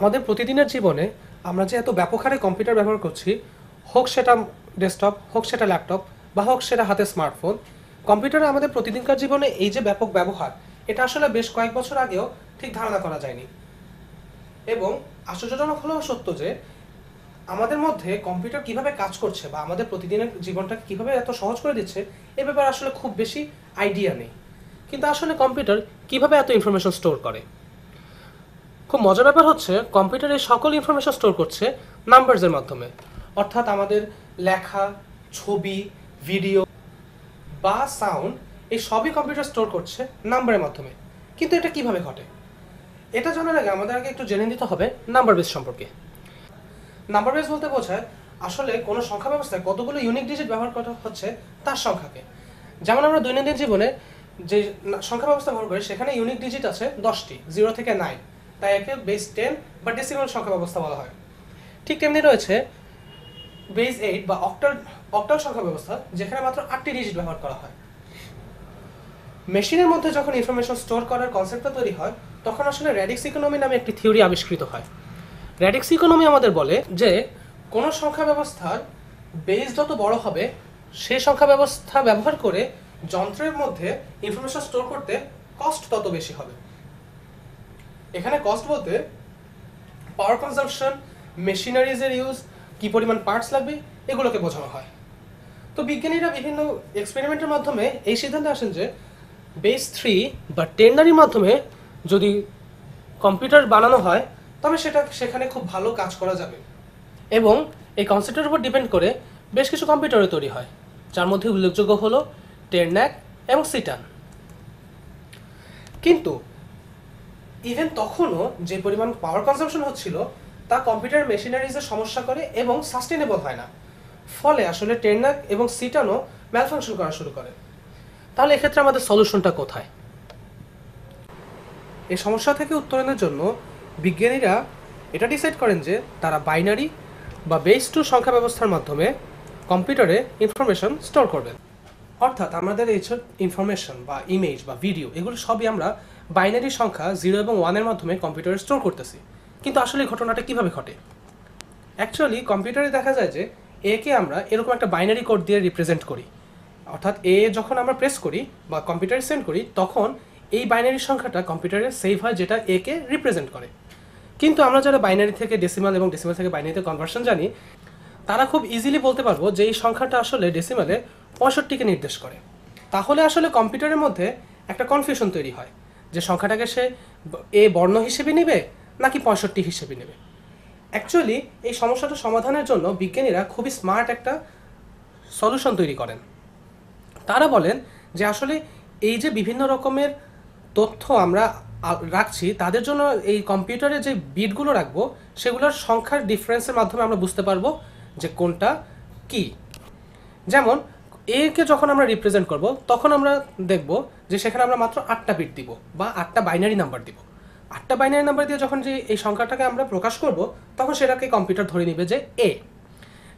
আমাদের প্রতিদিনের জীবনে আমরা যে এত ব্যাপক হারে কম্পিউটার ব্যবহার করছি হোক সেটা ডেস্কটপ হোক সেটা ল্যাপটপ বা হোক সেটা হাতে স্মার্টফোন কম্পিউটারে আমাদের প্রতিদিনকার জীবনে এই যে ব্যাপক ব্যবহার এটা আসলে বেশ কয়েক বছর আগেও ঠিক ধারণা করা যায়নি এবং আশ্চর্যজনক হলেও সত্য যে আমাদের মধ্যে কম্পিউটার কিভাবে কাজ করছে বা আমাদের প্রতিদিনের জীবনটাকে কিভাবে এত সহজ করে দিচ্ছে এ ব্যাপারে আসলে খুব বেশি আইডিয়া নেই কিন্তু আসলে কম্পিউটার কিভাবে এত ইনফরমেশন স্টোর করে খুব মজার ব্যাপার হচ্ছে কম্পিউটার এই সকল ইনফরমেশন স্টোর করছে নাম্বারসের মাধ্যমে অর্থাৎ আমাদের লেখা ছবি ভিডিও বা সাউন্ড এই সবই কম্পিউটার স্টোর করছে নাম্বারের মাধ্যমে কিন্তু এটা কিভাবে ঘটে এটা জানার আগে আমাদের আগে একটু জেনে নিতে হবে নাম্বার বেস সম্পর্কে নাম্বার বেস বলতে বোঝায় আসলে কোনো সংখ্যা ব্যবস্থায় কতগুলো ইউনিক ডিজিট ব্যবহার করা হচ্ছে তার সংখ্যাকে যেমন আমরা দৈনন্দিন জীবনে যে সংখ্যা ব্যবস্থা ব্যবহার করি সেখানে ইউনিক ডিজিট আছে দশটি জিরো থেকে নাইন তাই একে বেস টেন বা ডেসিমাল সংখ্যা ব্যবস্থা বলা হয় ঠিক তেমনি রয়েছে বেস এইট বা অক্টাল অক্টাল সংখ্যা ব্যবস্থা যেখানে মাত্র আটটি ডিজিট ব্যবহার করা হয় মেশিনের মধ্যে যখন ইনফরমেশন স্টোর করার কনসেপ্টটা তৈরি হয় তখন আসলে র্যাডিক্স ইকোনমি নামে একটি থিওরি আবিষ্কৃত হয় র্যাডিক্স ইকোনমি আমাদের বলে যে কোনো সংখ্যা ব্যবস্থার বেস যত বড় হবে সেই সংখ্যা ব্যবস্থা ব্যবহার করে যন্ত্রের মধ্যে ইনফরমেশন স্টোর করতে কস্ট তত বেশি হবে এখানে কস্ট বলতে পাওয়ার কনজাম্পশন মেশিনারিজের ইউজ কি পরিমাণ পার্টস লাগবে এগুলোকে বোঝানো হয় তো বিজ্ঞানীরা বিভিন্ন এক্সপেরিমেন্টের মাধ্যমে এই সিদ্ধান্তে আসেন যে বেস থ্রি বা টেন্ডারির মাধ্যমে যদি কম্পিউটার বানানো হয় তবে সেটা সেখানে খুব ভালো কাজ করা যাবে এবং এই কনসেপ্টের উপর ডিপেন্ড করে বেশ কিছু কম্পিউটারও তৈরি হয় যার মধ্যে উল্লেখযোগ্য হলো টেরন্যাক এবং সিটান কিন্তু ইভেন তখনও যে পরিমাণ পাওয়ার কনজামশন হচ্ছিল তা কম্পিউটার মেশিনারিজের সমস্যা করে এবং সাস্টেনেবল হয় না ফলে আসলে টেরনাক এবং সিটানো ম্যালফাংশন করা শুরু করে তাহলে এক্ষেত্রে আমাদের সলিউশনটা কোথায় এই সমস্যা থেকে উত্তরণের জন্য বিজ্ঞানীরা এটা ডিসাইড করেন যে তারা বাইনারি বা বেস টু সংখ্যা ব্যবস্থার মাধ্যমে কম্পিউটারে ইনফরমেশন স্টোর করবেন অর্থাৎ আমাদের এই ইনফরমেশন বা ইমেজ বা ভিডিও এগুলো সবই আমরা বাইনারি সংখ্যা জিরো এবং ওয়ানের মাধ্যমে কম্পিউটারে স্টোর করতেছি কিন্তু আসলে ঘটনাটা কিভাবে ঘটে অ্যাকচুয়ালি কম্পিউটারে দেখা যায় যে একে আমরা এরকম একটা বাইনারি কোড দিয়ে রিপ্রেজেন্ট করি অর্থাৎ এ যখন আমরা প্রেস করি বা কম্পিউটারে সেন্ড করি তখন এই বাইনারি সংখ্যাটা কম্পিউটারে সেভ হয় যেটা এ কে রিপ্রেজেন্ট করে কিন্তু আমরা যারা বাইনারি থেকে ডেসিমাল এবং ডেসিমাল থেকে বাইনারিতে কনভার্সন জানি তারা খুব ইজিলি বলতে পারবো যে এই সংখ্যাটা আসলে ডেসিমালে পঁয়ষট্টিকে নির্দেশ করে তাহলে আসলে কম্পিউটারের মধ্যে একটা কনফিউশন তৈরি হয় যে সংখ্যাটাকে সে এ বর্ণ হিসেবে নেবে নাকি পঁয়ষট্টি হিসেবে নেবে অ্যাকচুয়ালি এই সমস্যাটা সমাধানের জন্য বিজ্ঞানীরা খুবই স্মার্ট একটা সলিউশন তৈরি করেন তারা বলেন যে আসলে এই যে বিভিন্ন রকমের তথ্য আমরা রাখছি তাদের জন্য এই কম্পিউটারে যে বিটগুলো রাখবো সেগুলোর সংখ্যার ডিফারেন্সের মাধ্যমে আমরা বুঝতে পারবো যে কোনটা কি যেমন এ কে যখন আমরা রিপ্রেজেন্ট করব তখন আমরা দেখব যে সেখানে আমরা মাত্র আটটা বিট দিব বা আটটা বাইনারি নাম্বার দিব আটটা বাইনারি নাম্বার দিয়ে যখন যে এই সংখ্যাটাকে আমরা প্রকাশ করব তখন সেটাকে কম্পিউটার ধরে নেবে যে এ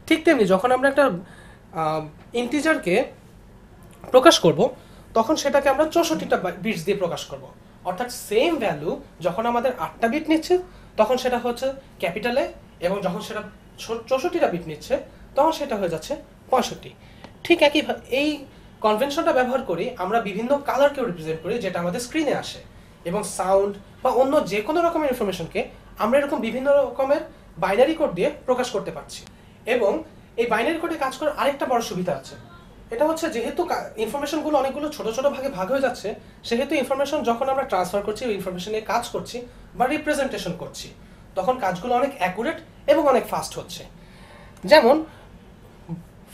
ঠিক তেমনি যখন আমরা একটা ইন্টিজারকে প্রকাশ করব তখন সেটাকে আমরা চৌষট্টিটা বিটস দিয়ে প্রকাশ করব অর্থাৎ সেম ভ্যালু যখন আমাদের আটটা বিট নিচ্ছে তখন সেটা হচ্ছে ক্যাপিটালে এবং যখন সেটা চৌষট্টিটা বিট নিচ্ছে তখন সেটা হয়ে যাচ্ছে পঁয়ষট্টি ঠিক একই এই কনভেনশনটা ব্যবহার করি আমরা বিভিন্ন কালারকে রিপ্রেজেন্ট করি যেটা আমাদের স্ক্রিনে আসে এবং সাউন্ড বা অন্য যে কোনো রকমের ইনফরমেশনকে আমরা এরকম বিভিন্ন রকমের বাইনারি কোড দিয়ে প্রকাশ করতে পারছি এবং এই বাইনারি কোডে কাজ করার আরেকটা বড় সুবিধা আছে এটা হচ্ছে যেহেতু ইনফরমেশনগুলো অনেকগুলো ছোট ছোট ভাগে ভাগ হয়ে যাচ্ছে সেহেতু ইনফরমেশন যখন আমরা ট্রান্সফার করছি ওই ইনফরমেশন নিয়ে কাজ করছি বা রিপ্রেজেন্টেশন করছি তখন কাজগুলো অনেক অ্যাকুরেট এবং অনেক ফাস্ট হচ্ছে যেমন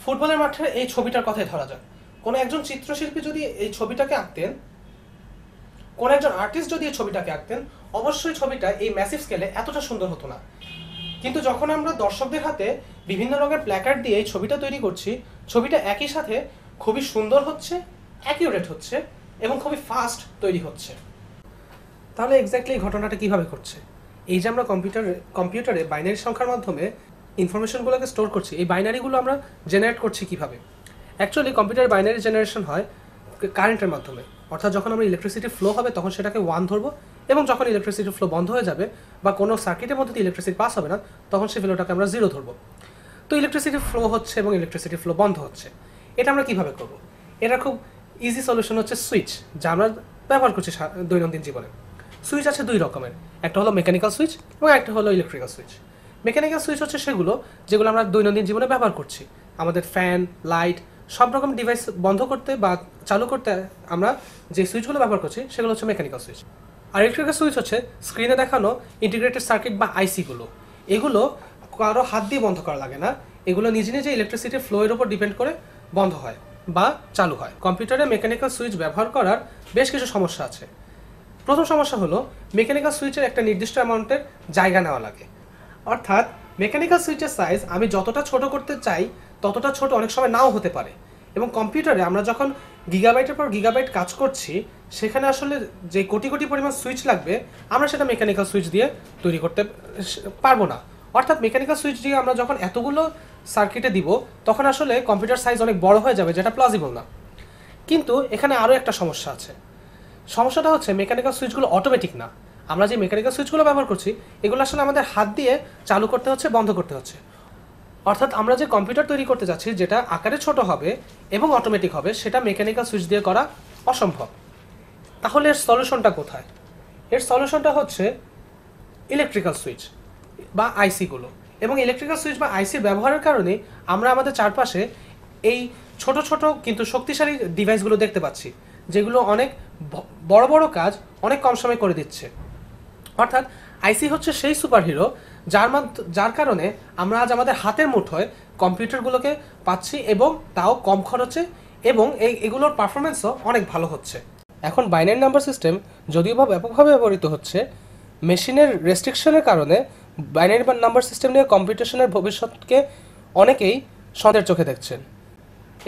ফুটবলের মাঠের এই ছবিটার কথাই ধরা যায় কোনো একজন চিত্রশিল্পী যদি এই ছবিটাকে আঁকতেন কোনো একজন আর্টিস্ট যদি এই ছবিটাকে আঁকতেন অবশ্যই ছবিটা এই ম্যাসিভ স্কেলে এতটা সুন্দর হতো না কিন্তু যখন আমরা দর্শকদের হাতে বিভিন্ন রঙের প্ল্যাকার্ড দিয়ে এই ছবিটা তৈরি করছি ছবিটা একই সাথে খুবই সুন্দর হচ্ছে অ্যাকিউরেট হচ্ছে এবং খুবই ফাস্ট তৈরি হচ্ছে তাহলে এক্স্যাক্টলি এই ঘটনাটা কীভাবে ঘটছে এই যে আমরা কম্পিউটার কম্পিউটারে বাইনারি সংখ্যার মাধ্যমে ইনফরমেশনগুলোকে স্টোর করছি এই বাইনারিগুলো আমরা জেনারেট করছি কীভাবে অ্যাকচুয়ালি কম্পিউটার বাইনারি জেনারেশন হয় কারেন্টের মাধ্যমে অর্থাৎ যখন আমরা ইলেকট্রিসিটি ফ্লো হবে তখন সেটাকে ওয়ান ধরবো এবং যখন ইলেকট্রিসিটি ফ্লো বন্ধ হয়ে যাবে বা কোনো সার্কিটের মধ্যে ইলেকট্রিসিটি পাস হবে না তখন সে ফ্লোটাকে আমরা জিরো ধরবো তো ইলেকট্রিসিটি ফ্লো হচ্ছে এবং ইলেকট্রিসিটি ফ্লো বন্ধ হচ্ছে এটা আমরা কীভাবে করব এটা খুব ইজি সলিউশন হচ্ছে সুইচ যা আমরা ব্যবহার করছি দৈনন্দিন জীবনে সুইচ আছে দুই রকমের একটা হলো মেকানিক্যাল সুইচ এবং একটা হলো ইলেকট্রিক্যাল সুইচ মেকানিক্যাল সুইচ হচ্ছে সেগুলো যেগুলো আমরা দৈনন্দিন জীবনে ব্যবহার করছি আমাদের ফ্যান লাইট সব রকম ডিভাইস বন্ধ করতে বা চালু করতে আমরা যে সুইচগুলো ব্যবহার করছি সেগুলো হচ্ছে মেকানিক্যাল সুইচ আর ইলেকট্রিক্যাল সুইচ হচ্ছে স্ক্রিনে দেখানো ইন্টিগ্রেটেড সার্কিট বা আইসিগুলো এগুলো কারো হাত দিয়ে বন্ধ করা লাগে না এগুলো নিজে নিজে ইলেকট্রিসিটির ফ্লোয়ের ওপর ডিপেন্ড করে বন্ধ হয় বা চালু হয় কম্পিউটারে মেকানিক্যাল সুইচ ব্যবহার করার বেশ কিছু সমস্যা আছে প্রথম সমস্যা হলো মেকানিক্যাল সুইচের একটা নির্দিষ্ট অ্যামাউন্টের জায়গা নেওয়া লাগে অর্থাৎ মেকানিক্যাল সুইচের সাইজ আমি যতটা ছোট করতে চাই ততটা ছোট অনেক সময় নাও হতে পারে এবং কম্পিউটারে আমরা যখন গিগাবাইটের পর গিগাবাইট কাজ করছি সেখানে আসলে যে কোটি কোটি পরিমাণ সুইচ লাগবে আমরা সেটা মেকানিক্যাল সুইচ দিয়ে তৈরি করতে পারবো না অর্থাৎ মেকানিক্যাল সুইচ দিয়ে আমরা যখন এতগুলো সার্কিটে দিব তখন আসলে কম্পিউটার সাইজ অনেক বড় হয়ে যাবে যেটা প্লাজিবল না কিন্তু এখানে আরও একটা সমস্যা আছে সমস্যাটা হচ্ছে মেকানিক্যাল সুইচগুলো অটোমেটিক না আমরা যে মেকানিক্যাল সুইচগুলো ব্যবহার করছি এগুলো আসলে আমাদের হাত দিয়ে চালু করতে হচ্ছে বন্ধ করতে হচ্ছে অর্থাৎ আমরা যে কম্পিউটার তৈরি করতে যাচ্ছি যেটা আকারে ছোট হবে এবং অটোমেটিক হবে সেটা মেকানিক্যাল সুইচ দিয়ে করা অসম্ভব তাহলে এর সলিউশনটা কোথায় এর সলিউশনটা হচ্ছে ইলেকট্রিক্যাল সুইচ বা আইসিগুলো এবং ইলেকট্রিক্যাল সুইচ বা আইসির ব্যবহারের কারণে আমরা আমাদের চারপাশে এই ছোট ছোট কিন্তু শক্তিশালী ডিভাইসগুলো দেখতে পাচ্ছি যেগুলো অনেক বড় বড় কাজ অনেক কম সময়ে করে দিচ্ছে অর্থাৎ আইসি হচ্ছে সেই সুপারহিরো যার যার কারণে আমরা আজ আমাদের হাতের মুঠোয় কম্পিউটারগুলোকে পাচ্ছি এবং তাও কম খরচে এবং এই এগুলোর পারফরমেন্সও অনেক ভালো হচ্ছে এখন বাইনারি নাম্বার সিস্টেম যদিও বা ব্যাপকভাবে ব্যবহৃত হচ্ছে মেশিনের রেস্ট্রিকশনের কারণে বাইনারি নাম্বার সিস্টেম নিয়ে কম্পিটিশনের ভবিষ্যৎকে অনেকেই সন্দের চোখে দেখছেন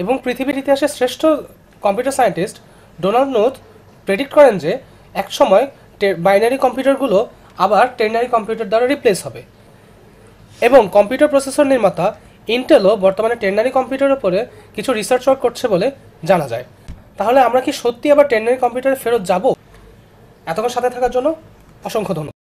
এবং পৃথিবীর ইতিহাসে শ্রেষ্ঠ computer scientist Donald Knuth predict করেন যে একসময় বাইনারি কম্পিউটারগুলো আবার টেন্ডারি কম্পিউটার দ্বারা রিপ্লেস হবে এবং কম্পিউটার প্রসেসর নির্মাতা ইন্টেলও বর্তমানে টেন্ডারি কম্পিউটারের উপরে কিছু রিসার্চ ওয়ার্ক করছে বলে জানা যায় তাহলে আমরা কি সত্যি আবার টেন্ডারি কম্পিউটারে ফেরত যাব এতক্ষণ সাথে থাকার জন্য অসংখ্য ধন্যবাদ